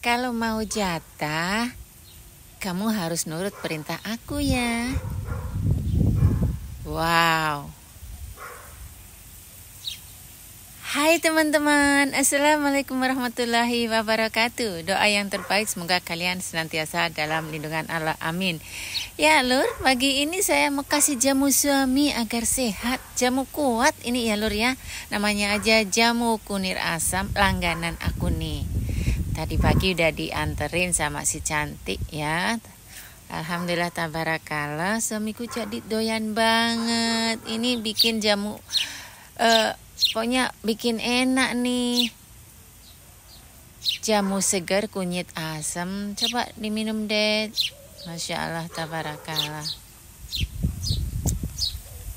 Kalau mau jatah, kamu harus nurut perintah aku ya. Wow. Hai teman-teman, Assalamualaikum warahmatullahi wabarakatuh Doa yang terbaik semoga kalian senantiasa dalam lindungan Allah, amin Ya Lur, pagi ini saya mau kasih jamu suami agar sehat Jamu kuat ini ya Lur ya Namanya aja jamu kunir asam langganan aku nih tadi pagi udah dianterin sama si cantik ya Alhamdulillah tabarakallah suamiku jadi doyan banget ini bikin jamu eh, pokoknya bikin enak nih jamu segar kunyit asam coba diminum deh Masya Allah tabarakallah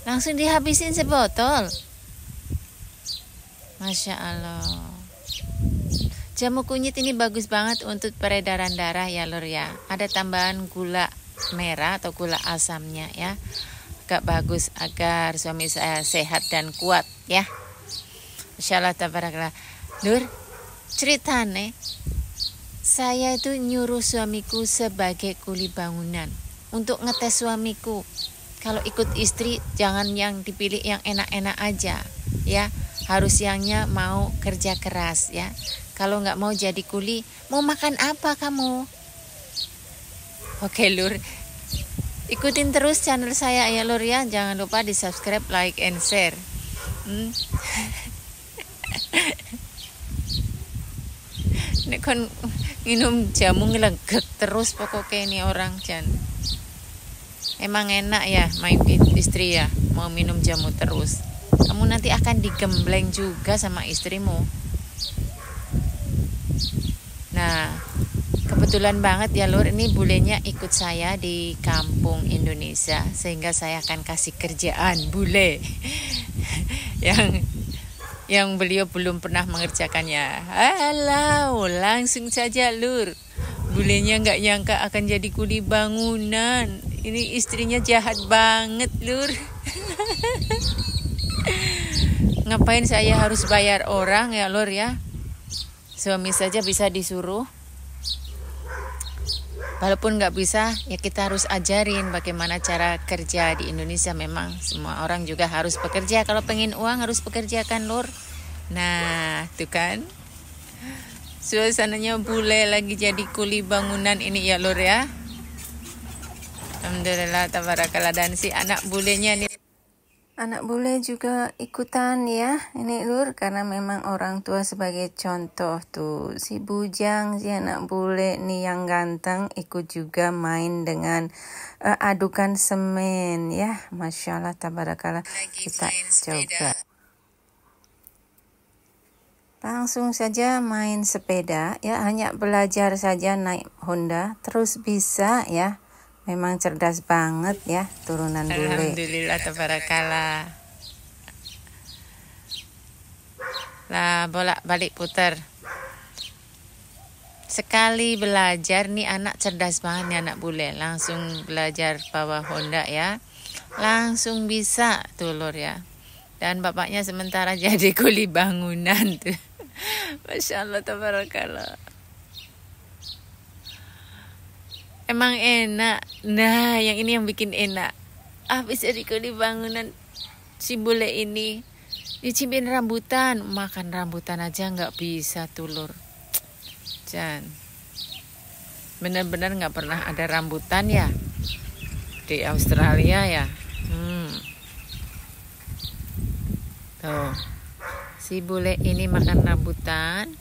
langsung dihabisin sebotol Masya Allah Jamu kunyit ini bagus banget untuk peredaran darah ya lor ya. Ada tambahan gula merah atau gula asamnya ya. Agak bagus agar suami saya sehat dan kuat ya. Insya Allah tabarakallah. Lur, nih. saya itu nyuruh suamiku sebagai kuli bangunan untuk ngetes suamiku kalau ikut istri jangan yang dipilih yang enak-enak aja ya harus siangnya mau kerja keras ya. Kalau nggak mau jadi kuli, mau makan apa kamu? Oke lur, ikutin terus channel saya ya lur ya. Jangan lupa di subscribe, like, and share. Hmm. ini kan minum jamu ngelengket terus pokoknya ini orang Jan emang enak ya main istri ya mau minum jamu terus kamu nanti akan digembleng juga sama istrimu. Nah, kebetulan banget ya Lur, ini bulenya ikut saya di kampung Indonesia sehingga saya akan kasih kerjaan bule yang yang beliau belum pernah mengerjakannya. Halo, langsung saja Lur. Bulenya nggak nyangka akan jadi kuli bangunan. Ini istrinya jahat banget, Lur. Ngapain saya harus bayar orang ya Lor ya? Suami saja bisa disuruh. Walaupun nggak bisa, ya kita harus ajarin bagaimana cara kerja di Indonesia. Memang semua orang juga harus bekerja. Kalau pengen uang harus bekerja kan Lur. Nah, tuh kan. Suasananya bule lagi jadi kuli bangunan ini ya Lur ya. Alhamdulillah tabarakallah dan si anak bulenya nih anak bule juga ikutan ya ini lur karena memang orang tua sebagai contoh tuh si bujang si anak bule nih yang ganteng ikut juga main dengan uh, adukan semen ya masya Allah tabarakallah kita coba langsung saja main sepeda ya hanya belajar saja naik Honda terus bisa ya Memang cerdas banget ya turunan bule. Alhamdulillah tabarakala. Lah bolak balik putar. Sekali belajar nih anak cerdas banget nih anak bule. Langsung belajar bawa Honda ya. Langsung bisa tulur ya. Dan bapaknya sementara jadi kuli bangunan tuh. Masya Allah tabarakallah. Emang enak Nah, yang ini yang bikin enak. Habis Eriko di bangunan si bule ini dicipin rambutan, makan rambutan aja nggak bisa tulur. Jan, benar-benar nggak pernah ada rambutan ya di Australia ya. Hmm. Tuh, si bule ini makan rambutan,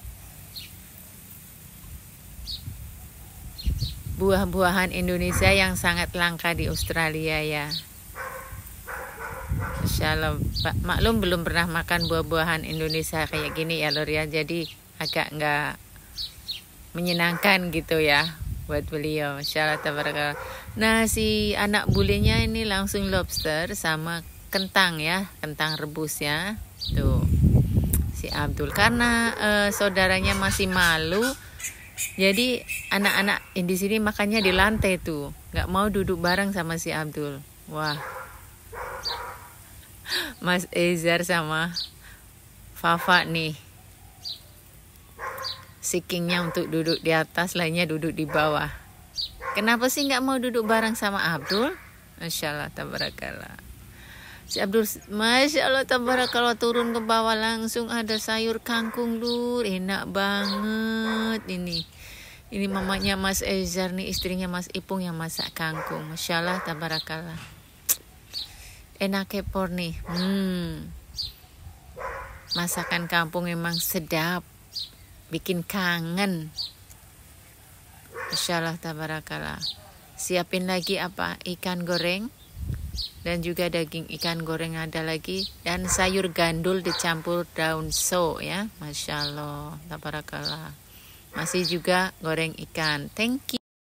buah-buahan Indonesia yang sangat langka di Australia ya. Shalom. Maklum belum pernah makan buah-buahan Indonesia kayak gini ya Lur ya. Jadi agak nggak menyenangkan gitu ya buat beliau. Shalom. Nah, si anak bulenya ini langsung lobster sama kentang ya, kentang rebus ya. Tuh. Si Abdul karena uh, saudaranya masih malu jadi anak-anak di sini makannya di lantai tuh, nggak mau duduk bareng sama si Abdul. Wah, Mas Ezar sama Fafa nih Sikingnya untuk duduk di atas Lainnya duduk di bawah Kenapa sih nggak mau duduk bareng sama Abdul Masya Allah tabarakallah Si Abdul, Masya Allah tabarakallah turun ke bawah langsung ada sayur kangkung lur. Enak banget ini. Ini mamanya Mas Ezar nih istrinya Mas Ipung yang masak kangkung. Masya Allah tabarakallah. Enak kepor nih. Hmm. Masakan kampung memang sedap. Bikin kangen. Masya Allah tabarakallah. Siapin lagi apa? Ikan goreng dan juga daging ikan goreng ada lagi dan sayur gandul dicampur daun so ya masya allah tabarakallah masih juga goreng ikan thank you